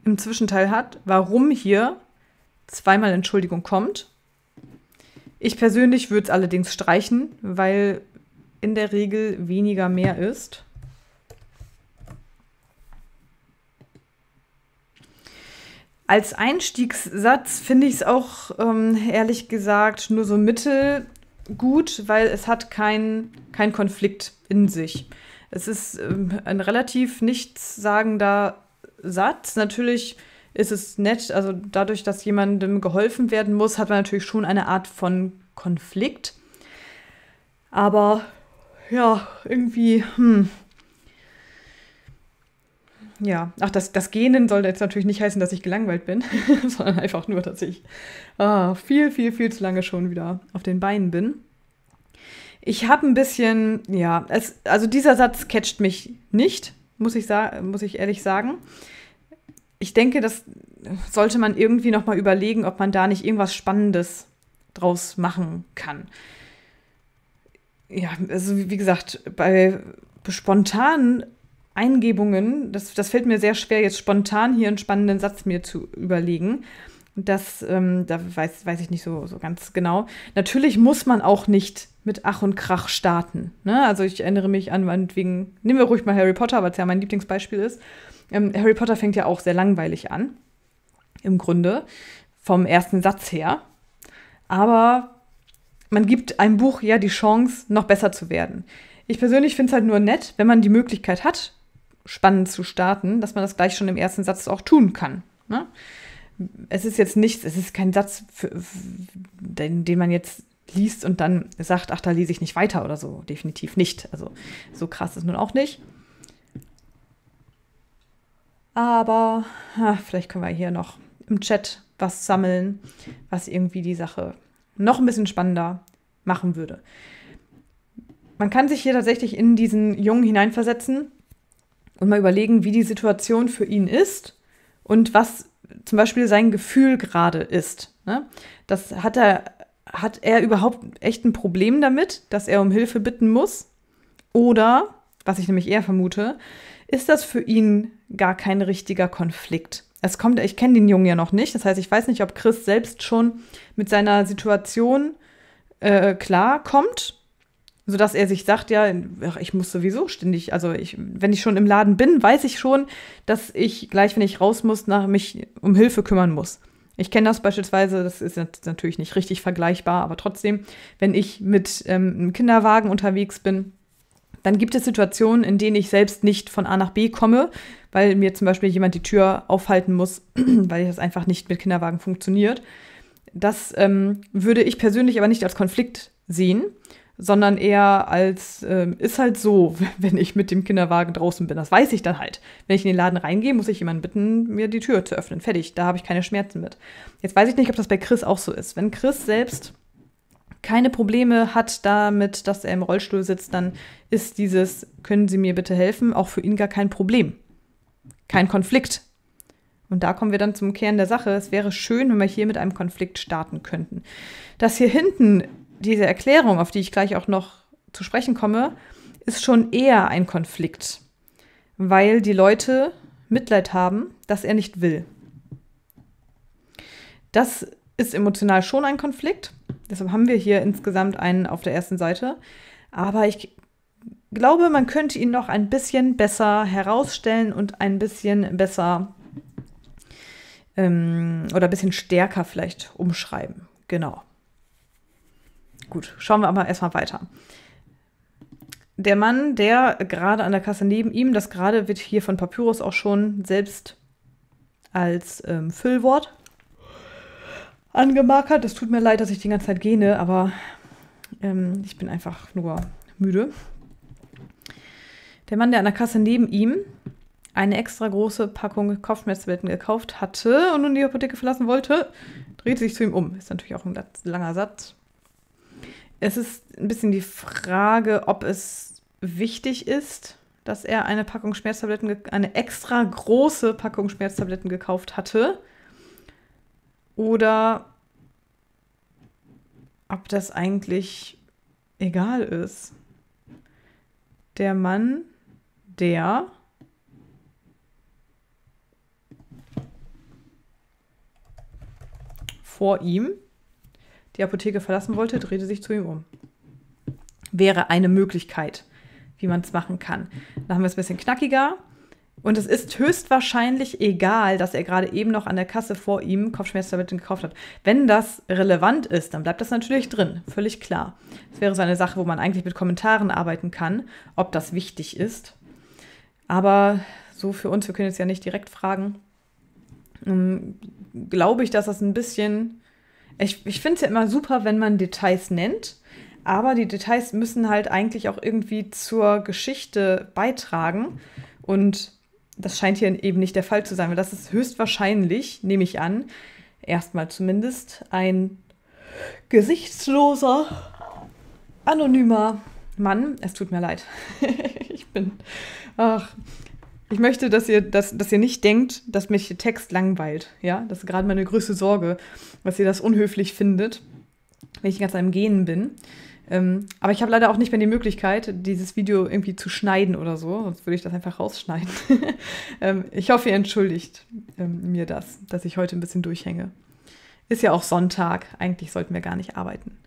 im Zwischenteil hat, warum hier zweimal Entschuldigung kommt. Ich persönlich würde es allerdings streichen, weil in der Regel weniger mehr ist. Als Einstiegssatz finde ich es auch ähm, ehrlich gesagt nur so mittelgut, weil es hat keinen kein Konflikt in sich. Es ist ähm, ein relativ nichtssagender Satz. Natürlich ist es nett, also dadurch, dass jemandem geholfen werden muss, hat man natürlich schon eine Art von Konflikt. Aber ja, irgendwie, hm. Ja, ach, das, das Gähnen soll jetzt natürlich nicht heißen, dass ich gelangweilt bin, sondern einfach nur, dass ich ah, viel, viel, viel zu lange schon wieder auf den Beinen bin. Ich habe ein bisschen, ja, es, also dieser Satz catcht mich nicht, muss ich, muss ich ehrlich sagen. Ich denke, das sollte man irgendwie nochmal überlegen, ob man da nicht irgendwas Spannendes draus machen kann ja, also wie gesagt, bei spontanen Eingebungen, das, das fällt mir sehr schwer, jetzt spontan hier einen spannenden Satz mir zu überlegen. Das, ähm, da weiß, weiß ich nicht so, so ganz genau. Natürlich muss man auch nicht mit Ach und Krach starten. Ne? Also ich erinnere mich an, wegen, nehmen wir ruhig mal Harry Potter, was ja mein Lieblingsbeispiel ist. Ähm, Harry Potter fängt ja auch sehr langweilig an, im Grunde, vom ersten Satz her. Aber man gibt einem Buch ja die Chance, noch besser zu werden. Ich persönlich finde es halt nur nett, wenn man die Möglichkeit hat, spannend zu starten, dass man das gleich schon im ersten Satz auch tun kann. Ne? Es ist jetzt nichts, es ist kein Satz, für, für, den, den man jetzt liest und dann sagt, ach, da lese ich nicht weiter oder so. Definitiv nicht. Also so krass ist nun auch nicht. Aber ach, vielleicht können wir hier noch im Chat was sammeln, was irgendwie die Sache noch ein bisschen spannender machen würde. Man kann sich hier tatsächlich in diesen Jungen hineinversetzen und mal überlegen, wie die Situation für ihn ist und was zum Beispiel sein Gefühl gerade ist. Ne? Das hat er, hat er überhaupt echt ein Problem damit, dass er um Hilfe bitten muss? Oder, was ich nämlich eher vermute, ist das für ihn gar kein richtiger Konflikt? es kommt, ich kenne den Jungen ja noch nicht. Das heißt, ich weiß nicht, ob Chris selbst schon mit seiner Situation äh, klar sodass er sich sagt, ja, ach, ich muss sowieso ständig, also ich, wenn ich schon im Laden bin, weiß ich schon, dass ich gleich, wenn ich raus muss, nach mich um Hilfe kümmern muss. Ich kenne das beispielsweise, das ist natürlich nicht richtig vergleichbar, aber trotzdem, wenn ich mit ähm, einem Kinderwagen unterwegs bin, dann gibt es Situationen, in denen ich selbst nicht von A nach B komme, weil mir zum Beispiel jemand die Tür aufhalten muss, weil das einfach nicht mit Kinderwagen funktioniert. Das ähm, würde ich persönlich aber nicht als Konflikt sehen, sondern eher als, ähm, ist halt so, wenn ich mit dem Kinderwagen draußen bin. Das weiß ich dann halt. Wenn ich in den Laden reingehe, muss ich jemanden bitten, mir die Tür zu öffnen. Fertig, da habe ich keine Schmerzen mit. Jetzt weiß ich nicht, ob das bei Chris auch so ist. Wenn Chris selbst keine Probleme hat damit, dass er im Rollstuhl sitzt, dann ist dieses können Sie mir bitte helfen auch für ihn gar kein Problem. Kein Konflikt. Und da kommen wir dann zum Kern der Sache. Es wäre schön, wenn wir hier mit einem Konflikt starten könnten. Das hier hinten, diese Erklärung, auf die ich gleich auch noch zu sprechen komme, ist schon eher ein Konflikt, weil die Leute Mitleid haben, dass er nicht will. Das ist emotional schon ein Konflikt. Deshalb haben wir hier insgesamt einen auf der ersten Seite. Aber ich glaube, man könnte ihn noch ein bisschen besser herausstellen und ein bisschen besser ähm, oder ein bisschen stärker vielleicht umschreiben. Genau. Gut, schauen wir aber erstmal weiter. Der Mann, der gerade an der Kasse neben ihm, das gerade wird hier von Papyrus auch schon selbst als ähm, Füllwort angemarkert. Es tut mir leid, dass ich die ganze Zeit gähne, aber ähm, ich bin einfach nur müde. Der Mann, der an der Kasse neben ihm eine extra große Packung Kopfschmerztabletten gekauft hatte und nun die Apotheke verlassen wollte, dreht sich zu ihm um. Ist natürlich auch ein langer Satz. Es ist ein bisschen die Frage, ob es wichtig ist, dass er eine Packung Schmerztabletten, eine extra große Packung Schmerztabletten gekauft hatte. Oder ob das eigentlich egal ist. Der Mann, der vor ihm die Apotheke verlassen wollte, drehte sich zu ihm um. Wäre eine Möglichkeit, wie man es machen kann. Dann haben wir es ein bisschen knackiger. Und es ist höchstwahrscheinlich egal, dass er gerade eben noch an der Kasse vor ihm Kopfschmerztabletten gekauft hat. Wenn das relevant ist, dann bleibt das natürlich drin, völlig klar. Das wäre so eine Sache, wo man eigentlich mit Kommentaren arbeiten kann, ob das wichtig ist. Aber so für uns, wir können jetzt ja nicht direkt fragen, hm, glaube ich, dass das ein bisschen... Ich, ich finde es ja immer super, wenn man Details nennt, aber die Details müssen halt eigentlich auch irgendwie zur Geschichte beitragen. Und das scheint hier eben nicht der Fall zu sein, weil das ist höchstwahrscheinlich, nehme ich an, erstmal zumindest ein gesichtsloser, anonymer Mann. Es tut mir leid. ich bin. Ach. Ich möchte, dass ihr, dass, dass ihr nicht denkt, dass mich der Text langweilt. Ja, das ist gerade meine größte Sorge, dass ihr das unhöflich findet, wenn ich ganz am Gehen bin. Ähm, aber ich habe leider auch nicht mehr die Möglichkeit, dieses Video irgendwie zu schneiden oder so, sonst würde ich das einfach rausschneiden. ähm, ich hoffe, ihr entschuldigt ähm, mir das, dass ich heute ein bisschen durchhänge. Ist ja auch Sonntag, eigentlich sollten wir gar nicht arbeiten.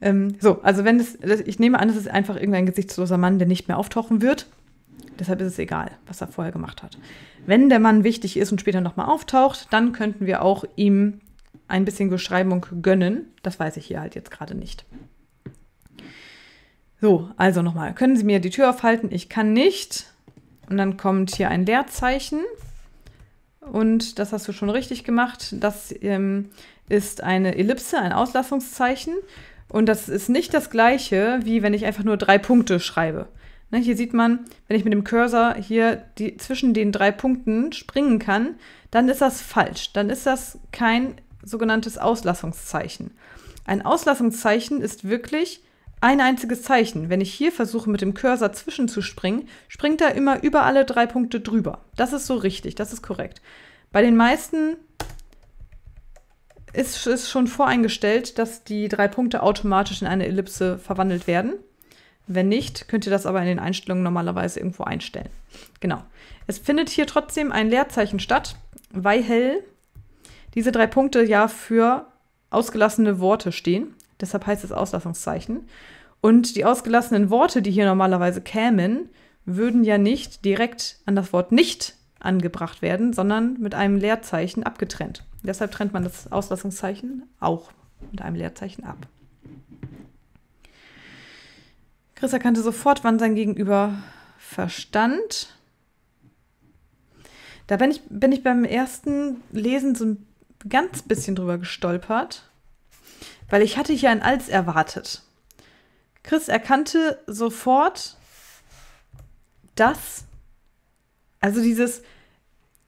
Ähm, so, also wenn es, ich nehme an, es ist einfach irgendein gesichtsloser Mann, der nicht mehr auftauchen wird. Deshalb ist es egal, was er vorher gemacht hat. Wenn der Mann wichtig ist und später nochmal auftaucht, dann könnten wir auch ihm ein bisschen Beschreibung gönnen. Das weiß ich hier halt jetzt gerade nicht. So, also nochmal. Können Sie mir die Tür aufhalten? Ich kann nicht. Und dann kommt hier ein Leerzeichen. Und das hast du schon richtig gemacht. Das ähm, ist eine Ellipse, ein Auslassungszeichen. Und das ist nicht das gleiche, wie wenn ich einfach nur drei Punkte schreibe. Ne, hier sieht man, wenn ich mit dem Cursor hier die, zwischen den drei Punkten springen kann, dann ist das falsch. Dann ist das kein sogenanntes Auslassungszeichen. Ein Auslassungszeichen ist wirklich ein einziges Zeichen. Wenn ich hier versuche, mit dem Cursor zwischenzuspringen, springt er immer über alle drei Punkte drüber. Das ist so richtig, das ist korrekt. Bei den meisten ist, es schon voreingestellt, dass die drei Punkte automatisch in eine Ellipse verwandelt werden. Wenn nicht, könnt ihr das aber in den Einstellungen normalerweise irgendwo einstellen. Genau. Es findet hier trotzdem ein Leerzeichen statt, weil diese drei Punkte ja für ausgelassene Worte stehen. Deshalb heißt es Auslassungszeichen. Und die ausgelassenen Worte, die hier normalerweise kämen, würden ja nicht direkt an das Wort nicht angebracht werden, sondern mit einem Leerzeichen abgetrennt. Deshalb trennt man das Auslassungszeichen auch mit einem Leerzeichen ab. Chris erkannte sofort, wann sein Gegenüber verstand. Da bin ich, bin ich beim ersten Lesen so ein ganz bisschen drüber gestolpert weil ich hatte hier ein Als erwartet. Chris erkannte sofort, dass, also dieses,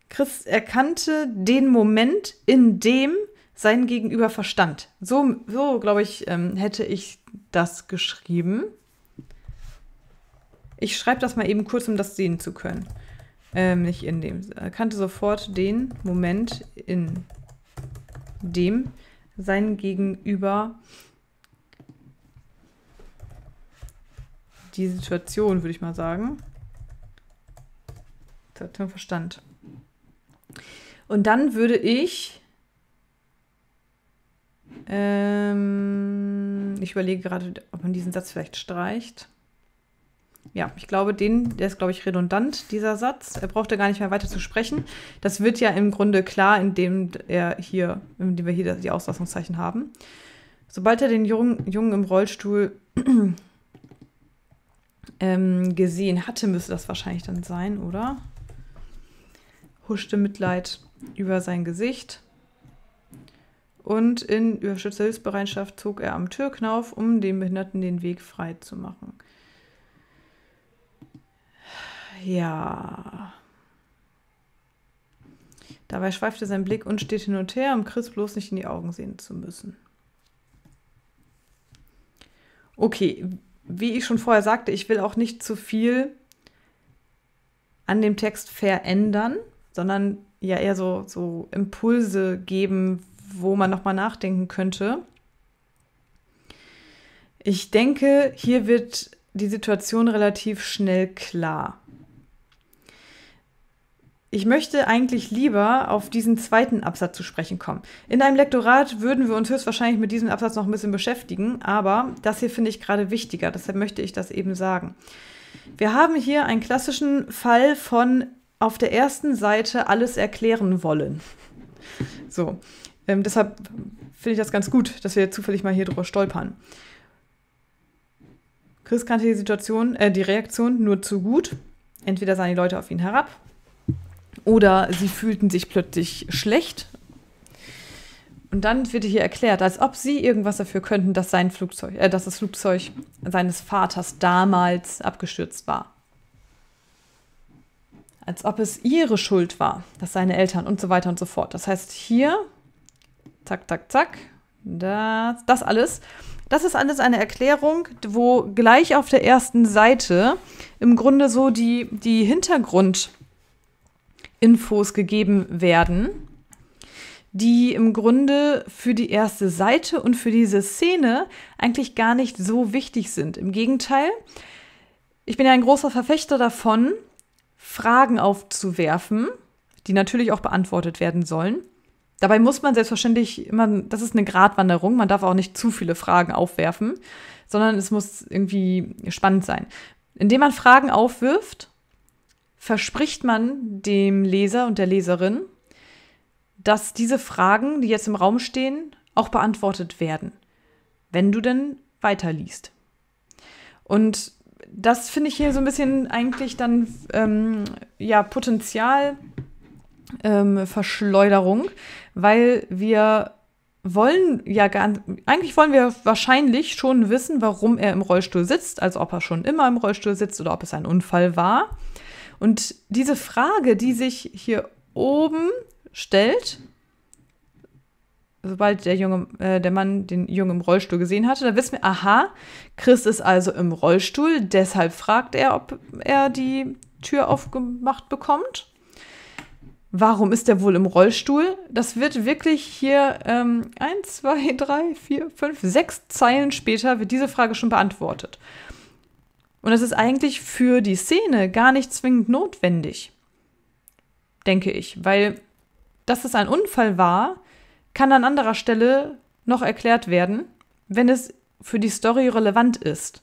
Chris erkannte den Moment, in dem sein Gegenüber verstand. So, so glaube ich, ähm, hätte ich das geschrieben. Ich schreibe das mal eben kurz, um das sehen zu können. Ähm, nicht in dem. Erkannte sofort den Moment, in dem sein Gegenüber die Situation, würde ich mal sagen. Das hat man Verstand. Und dann würde ich. Ähm, ich überlege gerade, ob man diesen Satz vielleicht streicht ja, ich glaube, den, der ist, glaube ich, redundant, dieser Satz. Er brauchte gar nicht mehr weiter zu sprechen. Das wird ja im Grunde klar, indem er hier, indem wir hier die Auslassungszeichen haben. Sobald er den Jungen, Jungen im Rollstuhl ähm, gesehen hatte, müsste das wahrscheinlich dann sein, oder? Huschte Mitleid über sein Gesicht. Und in überschützter Hilfsbereitschaft zog er am Türknauf, um dem Behinderten den Weg frei zu machen. Ja. Dabei schweifte sein Blick und steht hin und her, um Chris bloß nicht in die Augen sehen zu müssen. Okay, wie ich schon vorher sagte, ich will auch nicht zu viel an dem Text verändern, sondern ja eher so, so Impulse geben, wo man nochmal nachdenken könnte. Ich denke, hier wird die Situation relativ schnell klar. Ich möchte eigentlich lieber auf diesen zweiten Absatz zu sprechen kommen. In einem Lektorat würden wir uns höchstwahrscheinlich mit diesem Absatz noch ein bisschen beschäftigen, aber das hier finde ich gerade wichtiger, deshalb möchte ich das eben sagen. Wir haben hier einen klassischen Fall von auf der ersten Seite alles erklären wollen. So, ähm, deshalb finde ich das ganz gut, dass wir zufällig mal hier drüber stolpern. Chris kannte die Situation, äh, die Reaktion nur zu gut. Entweder sahen die Leute auf ihn herab oder sie fühlten sich plötzlich schlecht. Und dann wird hier erklärt, als ob sie irgendwas dafür könnten, dass sein Flugzeug, äh, dass das Flugzeug seines Vaters damals abgestürzt war. Als ob es ihre Schuld war, dass seine Eltern und so weiter und so fort. Das heißt, hier, zack, zack, zack, das, das alles. Das ist alles eine Erklärung, wo gleich auf der ersten Seite im Grunde so die, die Hintergrund- Infos gegeben werden, die im Grunde für die erste Seite und für diese Szene eigentlich gar nicht so wichtig sind. Im Gegenteil, ich bin ja ein großer Verfechter davon, Fragen aufzuwerfen, die natürlich auch beantwortet werden sollen. Dabei muss man selbstverständlich immer, das ist eine Gratwanderung, man darf auch nicht zu viele Fragen aufwerfen, sondern es muss irgendwie spannend sein. Indem man Fragen aufwirft, verspricht man dem Leser und der Leserin, dass diese Fragen, die jetzt im Raum stehen, auch beantwortet werden, wenn du denn weiterliest. Und das finde ich hier so ein bisschen eigentlich dann ähm, ja Potenzialverschleuderung, ähm, weil wir wollen ja gar, eigentlich wollen wir wahrscheinlich schon wissen, warum er im Rollstuhl sitzt, also ob er schon immer im Rollstuhl sitzt oder ob es ein Unfall war. Und diese Frage, die sich hier oben stellt, sobald der junge, äh, der Mann den Jungen im Rollstuhl gesehen hatte, da wissen wir, aha, Chris ist also im Rollstuhl, deshalb fragt er, ob er die Tür aufgemacht bekommt. Warum ist er wohl im Rollstuhl? Das wird wirklich hier ähm, 1, 2, 3, 4, 5, 6 Zeilen später wird diese Frage schon beantwortet. Und das ist eigentlich für die Szene gar nicht zwingend notwendig, denke ich, weil dass es ein Unfall war, kann an anderer Stelle noch erklärt werden, wenn es für die Story relevant ist.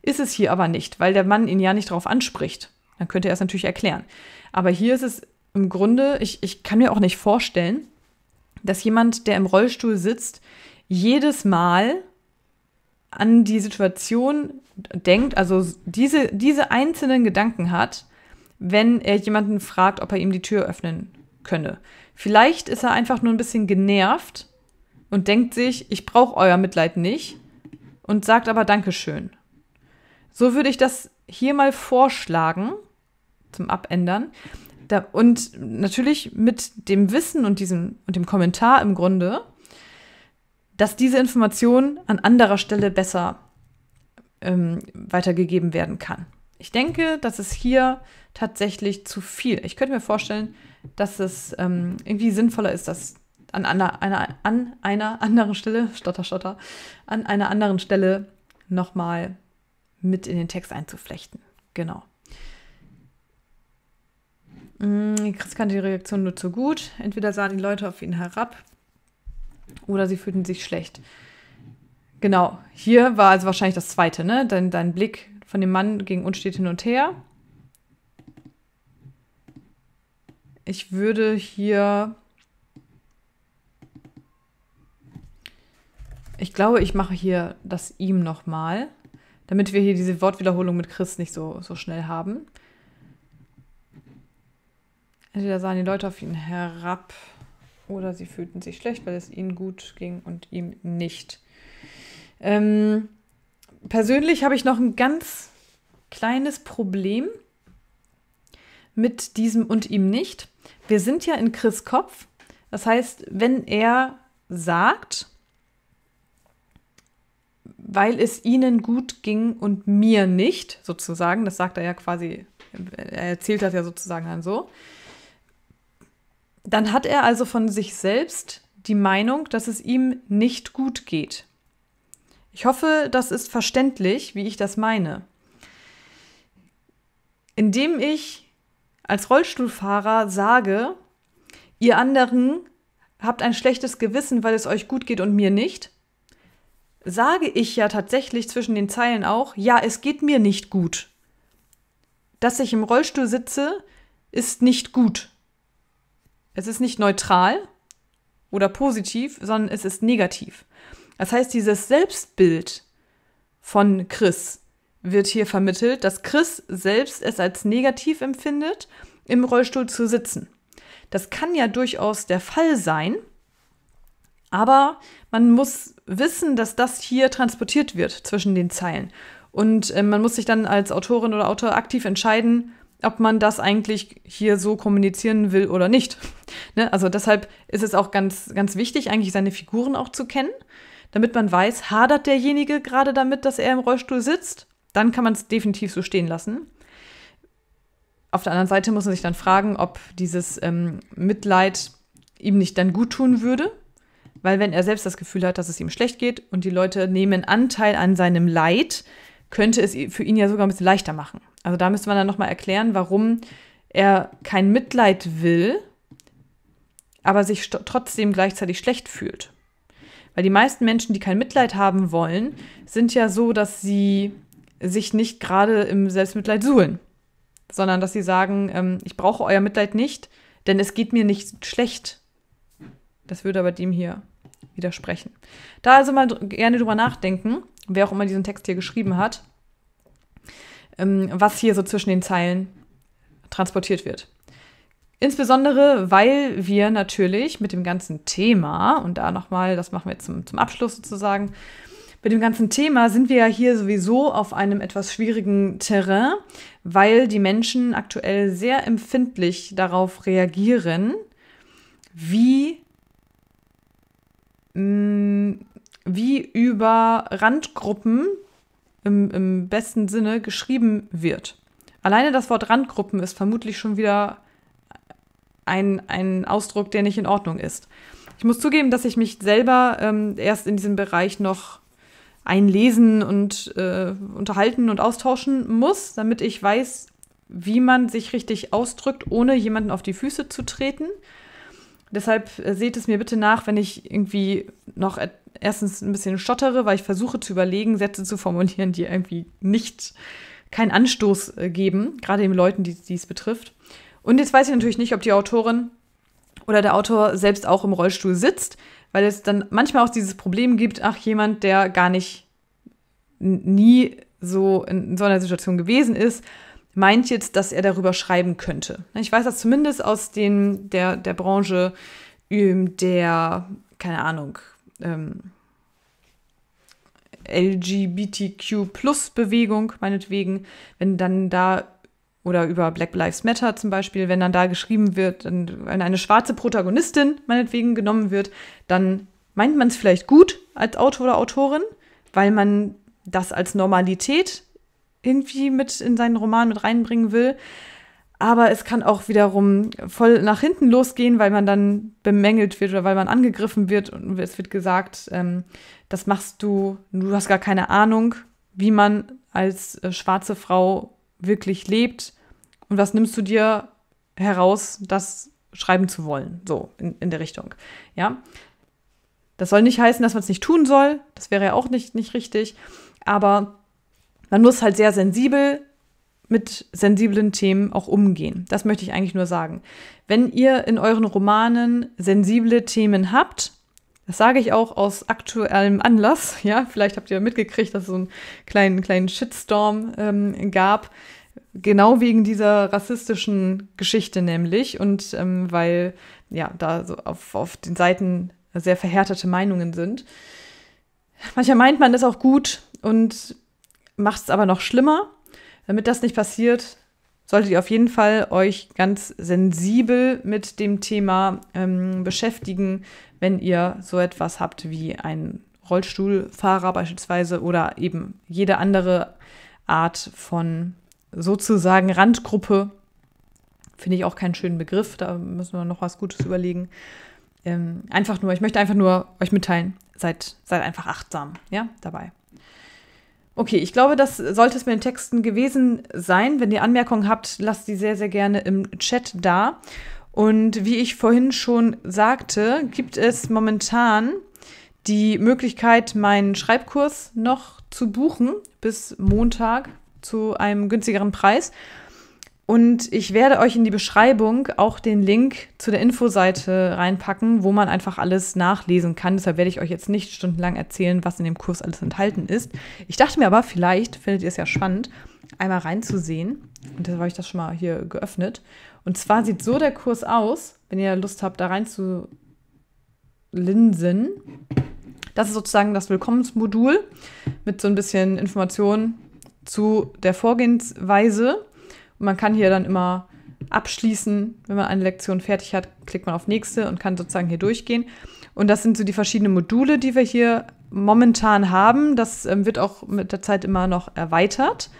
Ist es hier aber nicht, weil der Mann ihn ja nicht darauf anspricht. Dann könnte er es natürlich erklären. Aber hier ist es im Grunde, ich, ich kann mir auch nicht vorstellen, dass jemand, der im Rollstuhl sitzt, jedes Mal an die Situation denkt, also diese, diese einzelnen Gedanken hat, wenn er jemanden fragt, ob er ihm die Tür öffnen könne. Vielleicht ist er einfach nur ein bisschen genervt und denkt sich, ich brauche euer Mitleid nicht und sagt aber Dankeschön. So würde ich das hier mal vorschlagen zum Abändern. Da, und natürlich mit dem Wissen und, diesem, und dem Kommentar im Grunde, dass diese Information an anderer Stelle besser ähm, weitergegeben werden kann. Ich denke, dass es hier tatsächlich zu viel. Ich könnte mir vorstellen, dass es ähm, irgendwie sinnvoller ist, dass an einer, einer, an einer anderen Stelle, stotter, stotter, an einer anderen Stelle nochmal mit in den Text einzuflechten. Genau. Mm, Chris kannte die Reaktion nur zu gut. Entweder sahen die Leute auf ihn herab oder sie fühlten sich schlecht. Genau, hier war also wahrscheinlich das zweite, ne? Dein, dein Blick von dem Mann ging unstet hin und her. Ich würde hier. Ich glaube, ich mache hier das ihm nochmal, damit wir hier diese Wortwiederholung mit Chris nicht so, so schnell haben. Entweder sahen die Leute auf ihn herab oder sie fühlten sich schlecht, weil es ihnen gut ging und ihm nicht. Ähm, persönlich habe ich noch ein ganz kleines Problem mit diesem und ihm nicht. Wir sind ja in Chris Kopf. Das heißt, wenn er sagt, weil es ihnen gut ging und mir nicht, sozusagen, das sagt er ja quasi, er erzählt das ja sozusagen dann so, dann hat er also von sich selbst die Meinung, dass es ihm nicht gut geht. Ich hoffe, das ist verständlich, wie ich das meine. Indem ich als Rollstuhlfahrer sage, ihr anderen habt ein schlechtes Gewissen, weil es euch gut geht und mir nicht, sage ich ja tatsächlich zwischen den Zeilen auch, ja, es geht mir nicht gut. Dass ich im Rollstuhl sitze, ist nicht gut. Es ist nicht neutral oder positiv, sondern es ist negativ. Das heißt, dieses Selbstbild von Chris wird hier vermittelt, dass Chris selbst es als negativ empfindet, im Rollstuhl zu sitzen. Das kann ja durchaus der Fall sein, aber man muss wissen, dass das hier transportiert wird zwischen den Zeilen. Und äh, man muss sich dann als Autorin oder Autor aktiv entscheiden, ob man das eigentlich hier so kommunizieren will oder nicht. Ne? Also deshalb ist es auch ganz, ganz wichtig, eigentlich seine Figuren auch zu kennen, damit man weiß, hadert derjenige gerade damit, dass er im Rollstuhl sitzt, dann kann man es definitiv so stehen lassen. Auf der anderen Seite muss man sich dann fragen, ob dieses ähm, Mitleid ihm nicht dann guttun würde, weil wenn er selbst das Gefühl hat, dass es ihm schlecht geht und die Leute nehmen Anteil an seinem Leid, könnte es für ihn ja sogar ein bisschen leichter machen. Also da müsste man dann nochmal erklären, warum er kein Mitleid will, aber sich trotzdem gleichzeitig schlecht fühlt. Weil die meisten Menschen, die kein Mitleid haben wollen, sind ja so, dass sie sich nicht gerade im Selbstmitleid suhlen, sondern dass sie sagen, ähm, ich brauche euer Mitleid nicht, denn es geht mir nicht schlecht. Das würde aber dem hier widersprechen. Da also mal gerne drüber nachdenken wer auch immer diesen Text hier geschrieben hat, ähm, was hier so zwischen den Zeilen transportiert wird. Insbesondere, weil wir natürlich mit dem ganzen Thema, und da nochmal, das machen wir jetzt zum, zum Abschluss sozusagen, mit dem ganzen Thema sind wir ja hier sowieso auf einem etwas schwierigen Terrain, weil die Menschen aktuell sehr empfindlich darauf reagieren, wie mm, wie über Randgruppen im, im besten Sinne geschrieben wird. Alleine das Wort Randgruppen ist vermutlich schon wieder ein, ein Ausdruck, der nicht in Ordnung ist. Ich muss zugeben, dass ich mich selber ähm, erst in diesem Bereich noch einlesen und äh, unterhalten und austauschen muss, damit ich weiß, wie man sich richtig ausdrückt, ohne jemanden auf die Füße zu treten Deshalb äh, seht es mir bitte nach, wenn ich irgendwie noch erstens ein bisschen stottere, weil ich versuche zu überlegen, Sätze zu formulieren, die irgendwie nicht keinen Anstoß äh, geben, gerade den Leuten, die es betrifft. Und jetzt weiß ich natürlich nicht, ob die Autorin oder der Autor selbst auch im Rollstuhl sitzt, weil es dann manchmal auch dieses Problem gibt, ach, jemand, der gar nicht nie so in, in so einer Situation gewesen ist meint jetzt, dass er darüber schreiben könnte. Ich weiß das zumindest aus den, der, der Branche ähm, der, keine Ahnung, ähm, LGBTQ-Plus-Bewegung, meinetwegen, wenn dann da oder über Black Lives Matter zum Beispiel, wenn dann da geschrieben wird, wenn eine schwarze Protagonistin meinetwegen genommen wird, dann meint man es vielleicht gut als Autor oder Autorin, weil man das als Normalität irgendwie mit in seinen Roman mit reinbringen will. Aber es kann auch wiederum voll nach hinten losgehen, weil man dann bemängelt wird oder weil man angegriffen wird und es wird gesagt, ähm, das machst du, du hast gar keine Ahnung, wie man als äh, schwarze Frau wirklich lebt und was nimmst du dir heraus, das schreiben zu wollen, so in, in der Richtung. Ja, das soll nicht heißen, dass man es nicht tun soll, das wäre ja auch nicht, nicht richtig, aber man muss halt sehr sensibel mit sensiblen Themen auch umgehen. Das möchte ich eigentlich nur sagen. Wenn ihr in euren Romanen sensible Themen habt, das sage ich auch aus aktuellem Anlass, ja, vielleicht habt ihr mitgekriegt, dass es so einen kleinen, kleinen Shitstorm ähm, gab, genau wegen dieser rassistischen Geschichte nämlich und ähm, weil ja da so auf, auf den Seiten sehr verhärtete Meinungen sind. Mancher meint man das auch gut und macht es aber noch schlimmer. Damit das nicht passiert, solltet ihr auf jeden Fall euch ganz sensibel mit dem Thema ähm, beschäftigen, wenn ihr so etwas habt wie einen Rollstuhlfahrer beispielsweise oder eben jede andere Art von sozusagen Randgruppe. Finde ich auch keinen schönen Begriff, da müssen wir noch was Gutes überlegen. Ähm, einfach nur, ich möchte einfach nur euch mitteilen, seid, seid einfach achtsam, ja, dabei. Okay, ich glaube, das sollte es mit den Texten gewesen sein. Wenn ihr Anmerkungen habt, lasst die sehr, sehr gerne im Chat da. Und wie ich vorhin schon sagte, gibt es momentan die Möglichkeit, meinen Schreibkurs noch zu buchen bis Montag zu einem günstigeren Preis. Und ich werde euch in die Beschreibung auch den Link zu der Infoseite reinpacken, wo man einfach alles nachlesen kann. Deshalb werde ich euch jetzt nicht stundenlang erzählen, was in dem Kurs alles enthalten ist. Ich dachte mir aber, vielleicht findet ihr es ja spannend, einmal reinzusehen. Und deshalb habe ich das schon mal hier geöffnet. Und zwar sieht so der Kurs aus, wenn ihr Lust habt, da rein zu linsen. Das ist sozusagen das Willkommensmodul mit so ein bisschen Informationen zu der Vorgehensweise man kann hier dann immer abschließen, wenn man eine Lektion fertig hat, klickt man auf nächste und kann sozusagen hier durchgehen. Und das sind so die verschiedenen Module, die wir hier momentan haben. Das ähm, wird auch mit der Zeit immer noch erweitert.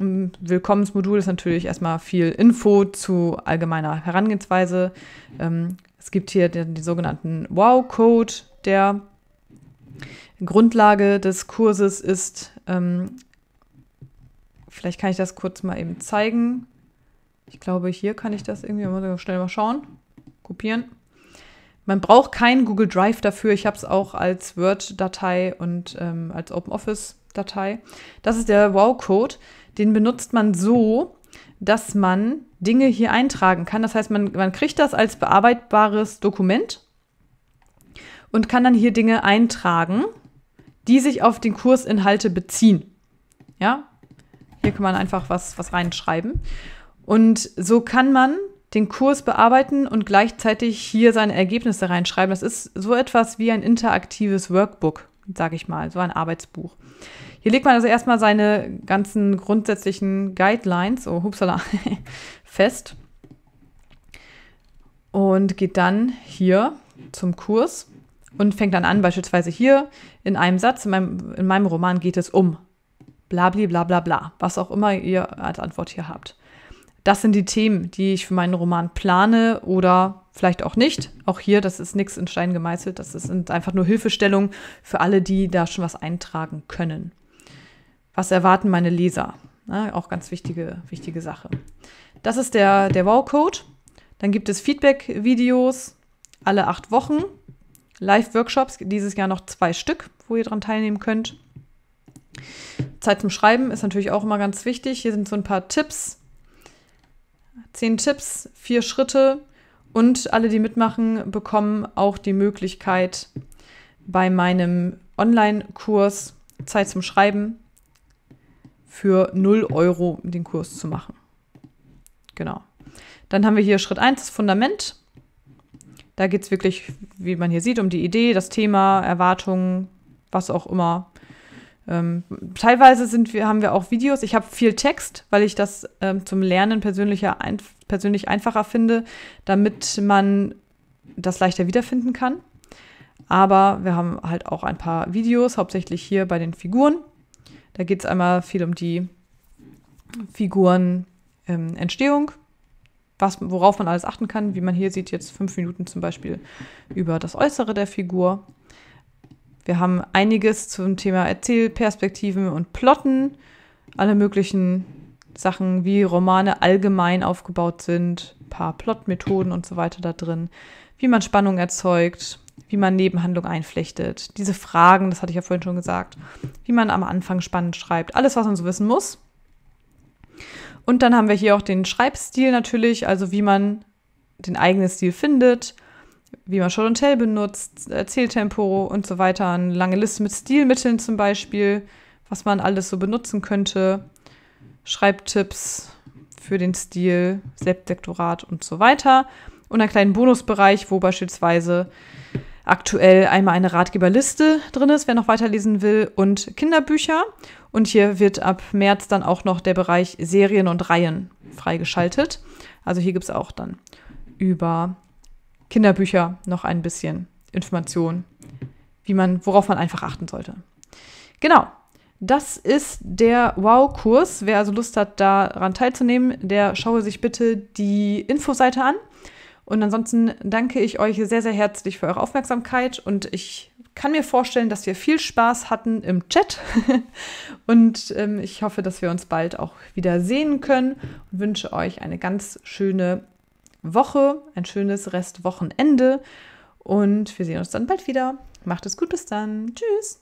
Ein Willkommensmodul ist natürlich erstmal viel Info zu allgemeiner Herangehensweise. Ähm, es gibt hier den, den sogenannten Wow-Code, der Grundlage des Kurses ist ähm, Vielleicht kann ich das kurz mal eben zeigen. Ich glaube, hier kann ich das irgendwie mal schnell mal schauen. Kopieren. Man braucht kein Google Drive dafür. Ich habe es auch als Word-Datei und ähm, als OpenOffice-Datei. Das ist der Wow-Code. Den benutzt man so, dass man Dinge hier eintragen kann. Das heißt, man, man kriegt das als bearbeitbares Dokument und kann dann hier Dinge eintragen, die sich auf den Kursinhalte beziehen. Ja, hier kann man einfach was, was reinschreiben. Und so kann man den Kurs bearbeiten und gleichzeitig hier seine Ergebnisse reinschreiben. Das ist so etwas wie ein interaktives Workbook, sage ich mal, so ein Arbeitsbuch. Hier legt man also erstmal seine ganzen grundsätzlichen Guidelines, oh hupsala, fest und geht dann hier zum Kurs und fängt dann an, beispielsweise hier in einem Satz, in meinem, in meinem Roman geht es um blabli bla bla bla, was auch immer ihr als Antwort hier habt. Das sind die Themen, die ich für meinen Roman plane oder vielleicht auch nicht. Auch hier, das ist nichts in Stein gemeißelt, das sind einfach nur Hilfestellungen für alle, die da schon was eintragen können. Was erwarten meine Leser? Na, ne, auch ganz wichtige, wichtige Sache. Das ist der, der Wow-Code. Dann gibt es Feedback-Videos alle acht Wochen. Live-Workshops, dieses Jahr noch zwei Stück, wo ihr daran teilnehmen könnt. Zeit zum Schreiben ist natürlich auch immer ganz wichtig. Hier sind so ein paar Tipps. Zehn Tipps, vier Schritte und alle, die mitmachen, bekommen auch die Möglichkeit, bei meinem Online-Kurs Zeit zum Schreiben für 0 Euro den Kurs zu machen. Genau. Dann haben wir hier Schritt 1, das Fundament. Da geht es wirklich, wie man hier sieht, um die Idee, das Thema, Erwartungen, was auch immer ähm, teilweise sind wir, haben wir auch Videos. Ich habe viel Text, weil ich das ähm, zum Lernen persönlicher ein, persönlich einfacher finde, damit man das leichter wiederfinden kann. Aber wir haben halt auch ein paar Videos, hauptsächlich hier bei den Figuren. Da geht es einmal viel um die Figurenentstehung, ähm, Entstehung, worauf man alles achten kann. Wie man hier sieht, jetzt fünf Minuten zum Beispiel über das Äußere der Figur wir haben einiges zum Thema Erzählperspektiven und Plotten, alle möglichen Sachen, wie Romane allgemein aufgebaut sind, ein paar Plotmethoden und so weiter da drin, wie man Spannung erzeugt, wie man Nebenhandlung einflechtet, diese Fragen, das hatte ich ja vorhin schon gesagt, wie man am Anfang spannend schreibt, alles, was man so wissen muss. Und dann haben wir hier auch den Schreibstil natürlich, also wie man den eigenen Stil findet, wie man und Tell benutzt, Erzähltempo und so weiter. Eine lange Liste mit Stilmitteln zum Beispiel, was man alles so benutzen könnte. Schreibtipps für den Stil, Selbstdektorat und so weiter. Und einen kleinen Bonusbereich, wo beispielsweise aktuell einmal eine Ratgeberliste drin ist, wer noch weiterlesen will, und Kinderbücher. Und hier wird ab März dann auch noch der Bereich Serien und Reihen freigeschaltet. Also hier gibt es auch dann über Kinderbücher noch ein bisschen Informationen, wie man, worauf man einfach achten sollte. Genau. Das ist der Wow-Kurs. Wer also Lust hat, daran teilzunehmen, der schaue sich bitte die Infoseite an. Und ansonsten danke ich euch sehr, sehr herzlich für eure Aufmerksamkeit und ich kann mir vorstellen, dass wir viel Spaß hatten im Chat und ähm, ich hoffe, dass wir uns bald auch wieder sehen können und wünsche euch eine ganz schöne Woche, ein schönes Restwochenende und wir sehen uns dann bald wieder. Macht es gut, bis dann. Tschüss.